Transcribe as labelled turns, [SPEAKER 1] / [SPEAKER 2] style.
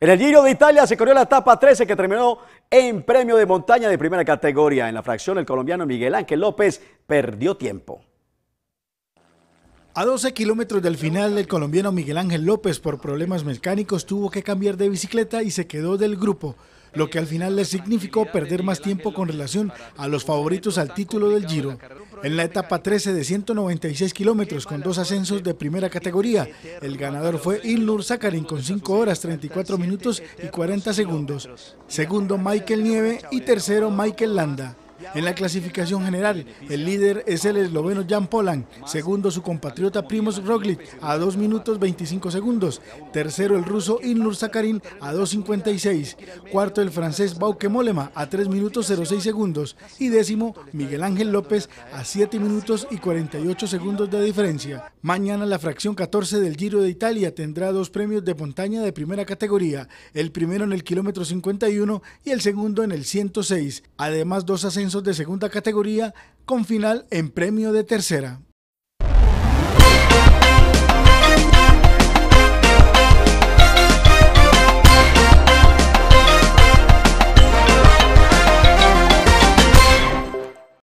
[SPEAKER 1] En el Giro de Italia se corrió la etapa 13 que terminó en premio de montaña de primera categoría. En la fracción el colombiano Miguel Ángel López perdió tiempo.
[SPEAKER 2] A 12 kilómetros del final, el colombiano Miguel Ángel López por problemas mecánicos tuvo que cambiar de bicicleta y se quedó del grupo, lo que al final le significó perder más tiempo con relación a los favoritos al título del Giro. En la etapa 13 de 196 kilómetros con dos ascensos de primera categoría, el ganador fue Ilnur Sakarin con 5 horas 34 minutos y 40 segundos, segundo Michael Nieve y tercero Michael Landa. En la clasificación general, el líder es el esloveno Jan Polan, segundo su compatriota Primoz Roglic a 2 minutos 25 segundos, tercero el ruso Ilnur Zakarin a 2.56, cuarto el francés Bauke Molema a 3 minutos 06 segundos y décimo Miguel Ángel López a 7 minutos y 48 segundos de diferencia. Mañana la fracción 14 del Giro de Italia tendrá dos premios de montaña de primera categoría, el primero en el kilómetro 51 y el segundo en el 106, además dos ascensos de segunda categoría con final en premio de tercera.